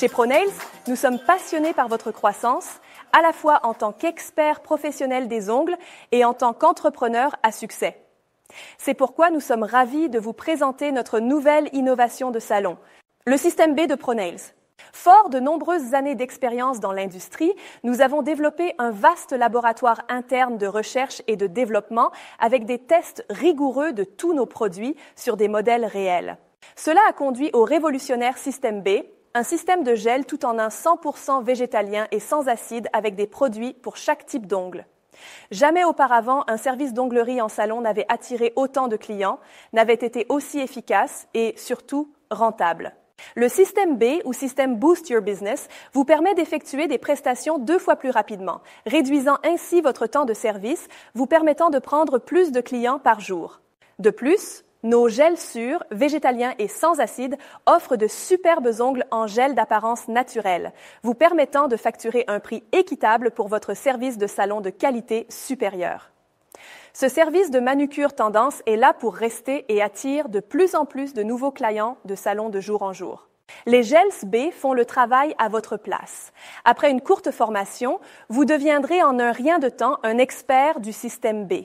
Chez ProNails, nous sommes passionnés par votre croissance, à la fois en tant qu'expert professionnel des ongles et en tant qu'entrepreneurs à succès. C'est pourquoi nous sommes ravis de vous présenter notre nouvelle innovation de salon, le système B de ProNails. Fort de nombreuses années d'expérience dans l'industrie, nous avons développé un vaste laboratoire interne de recherche et de développement avec des tests rigoureux de tous nos produits sur des modèles réels. Cela a conduit au révolutionnaire système B, un système de gel tout en un 100% végétalien et sans acide avec des produits pour chaque type d'ongle. Jamais auparavant, un service d'onglerie en salon n'avait attiré autant de clients, n'avait été aussi efficace et surtout rentable. Le système B ou système Boost Your Business vous permet d'effectuer des prestations deux fois plus rapidement, réduisant ainsi votre temps de service, vous permettant de prendre plus de clients par jour. De plus, nos gels sûrs, végétaliens et sans acide, offrent de superbes ongles en gel d'apparence naturelle, vous permettant de facturer un prix équitable pour votre service de salon de qualité supérieure. Ce service de manucure tendance est là pour rester et attire de plus en plus de nouveaux clients de salon de jour en jour. Les gels B font le travail à votre place. Après une courte formation, vous deviendrez en un rien de temps un expert du système B.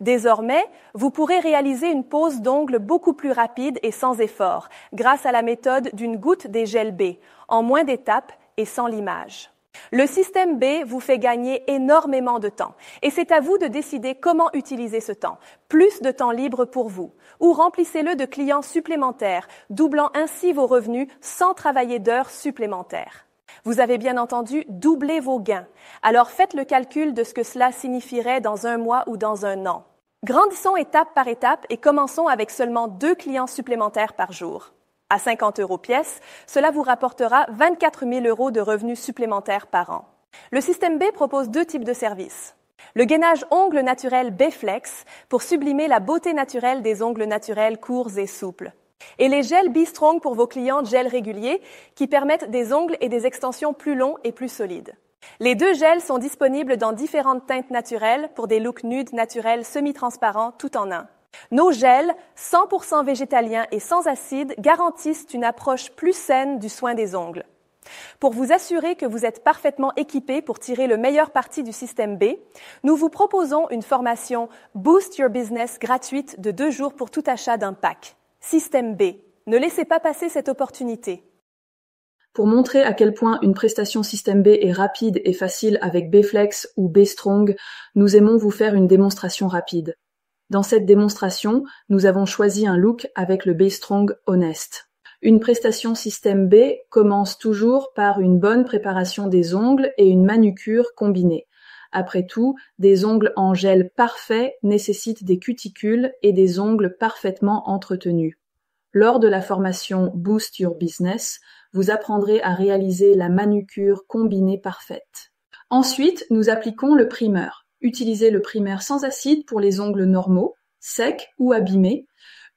Désormais, vous pourrez réaliser une pose d'ongles beaucoup plus rapide et sans effort grâce à la méthode d'une goutte des gels B, en moins d'étapes et sans l'image. Le système B vous fait gagner énormément de temps et c'est à vous de décider comment utiliser ce temps. Plus de temps libre pour vous ou remplissez-le de clients supplémentaires, doublant ainsi vos revenus sans travailler d'heures supplémentaires. Vous avez bien entendu doublé vos gains. Alors faites le calcul de ce que cela signifierait dans un mois ou dans un an. Grandissons étape par étape et commençons avec seulement deux clients supplémentaires par jour. À 50 euros pièce, cela vous rapportera 24 000 euros de revenus supplémentaires par an. Le système B propose deux types de services. Le gainage ongles naturel B-Flex pour sublimer la beauté naturelle des ongles naturels courts et souples. Et les gels B-Strong pour vos clients gels réguliers qui permettent des ongles et des extensions plus longs et plus solides. Les deux gels sont disponibles dans différentes teintes naturelles pour des looks nudes naturels semi-transparents tout en un. Nos gels, 100% végétaliens et sans acide, garantissent une approche plus saine du soin des ongles. Pour vous assurer que vous êtes parfaitement équipé pour tirer le meilleur parti du système B, nous vous proposons une formation Boost Your Business gratuite de deux jours pour tout achat d'un pack. Système B. Ne laissez pas passer cette opportunité. Pour montrer à quel point une prestation système B est rapide et facile avec Bflex ou B-Strong, nous aimons vous faire une démonstration rapide. Dans cette démonstration, nous avons choisi un look avec le B-Strong Honest. Une prestation système B commence toujours par une bonne préparation des ongles et une manucure combinée. Après tout, des ongles en gel parfait nécessitent des cuticules et des ongles parfaitement entretenus. Lors de la formation Boost Your Business, vous apprendrez à réaliser la manucure combinée parfaite. Ensuite, nous appliquons le primeur. Utilisez le primaire sans acide pour les ongles normaux, secs ou abîmés.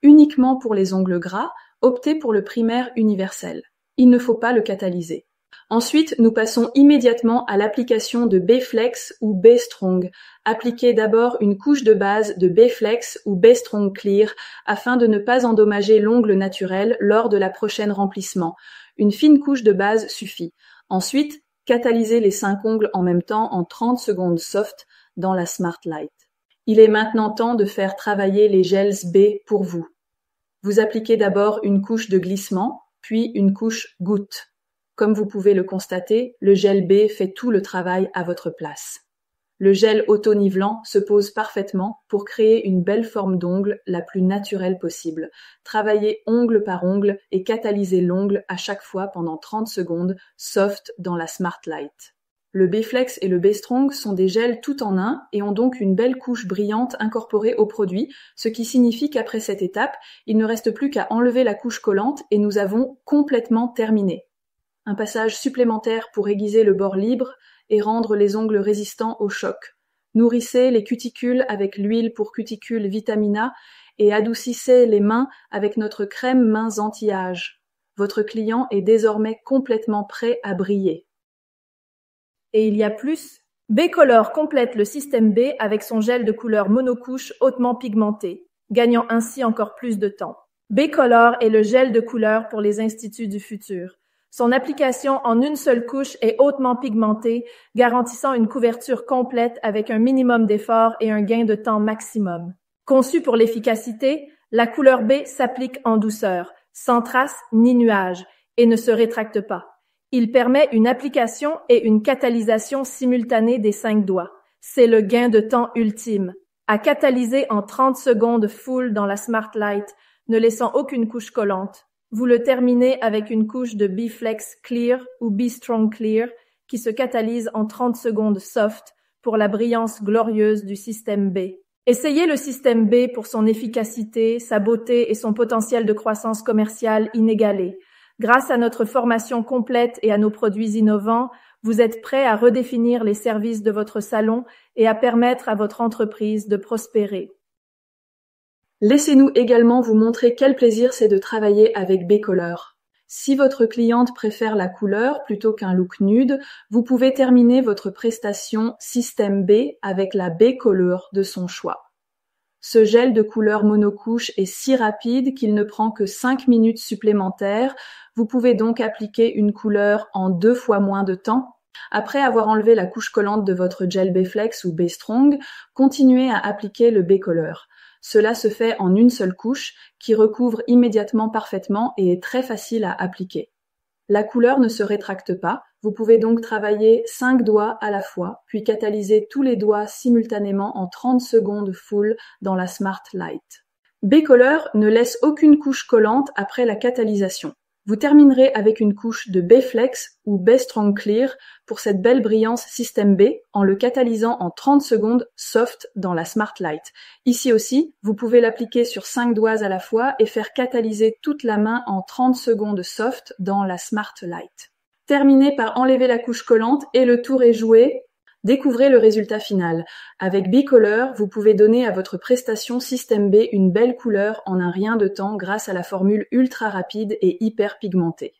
Uniquement pour les ongles gras, optez pour le primaire universel. Il ne faut pas le catalyser. Ensuite, nous passons immédiatement à l'application de B-Flex ou B-Strong. Appliquez d'abord une couche de base de B-Flex ou B-Strong Clear afin de ne pas endommager l'ongle naturel lors de la prochaine remplissement. Une fine couche de base suffit. Ensuite, catalysez les cinq ongles en même temps en 30 secondes soft dans la Smart Light. Il est maintenant temps de faire travailler les gels B pour vous. Vous appliquez d'abord une couche de glissement, puis une couche goutte. Comme vous pouvez le constater, le gel B fait tout le travail à votre place. Le gel auto-nivelant se pose parfaitement pour créer une belle forme d'ongle la plus naturelle possible. Travaillez ongle par ongle et catalysez l'ongle à chaque fois pendant 30 secondes, soft dans la Smart Light. Le B-Flex et le B-Strong sont des gels tout en un et ont donc une belle couche brillante incorporée au produit, ce qui signifie qu'après cette étape, il ne reste plus qu'à enlever la couche collante et nous avons complètement terminé un passage supplémentaire pour aiguiser le bord libre et rendre les ongles résistants au choc. Nourrissez les cuticules avec l'huile pour cuticules Vitamina et adoucissez les mains avec notre crème mains anti-âge. Votre client est désormais complètement prêt à briller. Et il y a plus. B-Color complète le système B avec son gel de couleur monocouche hautement pigmenté, gagnant ainsi encore plus de temps. B-Color est le gel de couleur pour les instituts du futur. Son application en une seule couche est hautement pigmentée, garantissant une couverture complète avec un minimum d'effort et un gain de temps maximum. Conçue pour l'efficacité, la couleur B s'applique en douceur, sans traces ni nuages, et ne se rétracte pas. Il permet une application et une catalysation simultanée des cinq doigts. C'est le gain de temps ultime. À catalyser en 30 secondes full dans la Smart Light, ne laissant aucune couche collante. Vous le terminez avec une couche de b Clear ou B-Strong Clear qui se catalyse en 30 secondes soft pour la brillance glorieuse du système B. Essayez le système B pour son efficacité, sa beauté et son potentiel de croissance commerciale inégalé. Grâce à notre formation complète et à nos produits innovants, vous êtes prêt à redéfinir les services de votre salon et à permettre à votre entreprise de prospérer. Laissez-nous également vous montrer quel plaisir c'est de travailler avec B-COLOR. Si votre cliente préfère la couleur plutôt qu'un look nude, vous pouvez terminer votre prestation Système B avec la B-Color de son choix. Ce gel de couleur monocouche est si rapide qu'il ne prend que 5 minutes supplémentaires. Vous pouvez donc appliquer une couleur en deux fois moins de temps après avoir enlevé la couche collante de votre gel B-FLEX ou B-Strong, continuez à appliquer le B-Color. Cela se fait en une seule couche qui recouvre immédiatement parfaitement et est très facile à appliquer. La couleur ne se rétracte pas, vous pouvez donc travailler 5 doigts à la fois, puis catalyser tous les doigts simultanément en 30 secondes full dans la Smart Light. B-Color ne laisse aucune couche collante après la catalysation. Vous terminerez avec une couche de B-Flex ou B-Strong Clear pour cette belle brillance système B en le catalysant en 30 secondes soft dans la Smart Light. Ici aussi, vous pouvez l'appliquer sur 5 doigts à la fois et faire catalyser toute la main en 30 secondes soft dans la Smart Light. Terminez par enlever la couche collante et le tour est joué. Découvrez le résultat final. Avec Bicolor, vous pouvez donner à votre prestation système B une belle couleur en un rien de temps grâce à la formule ultra rapide et hyper pigmentée.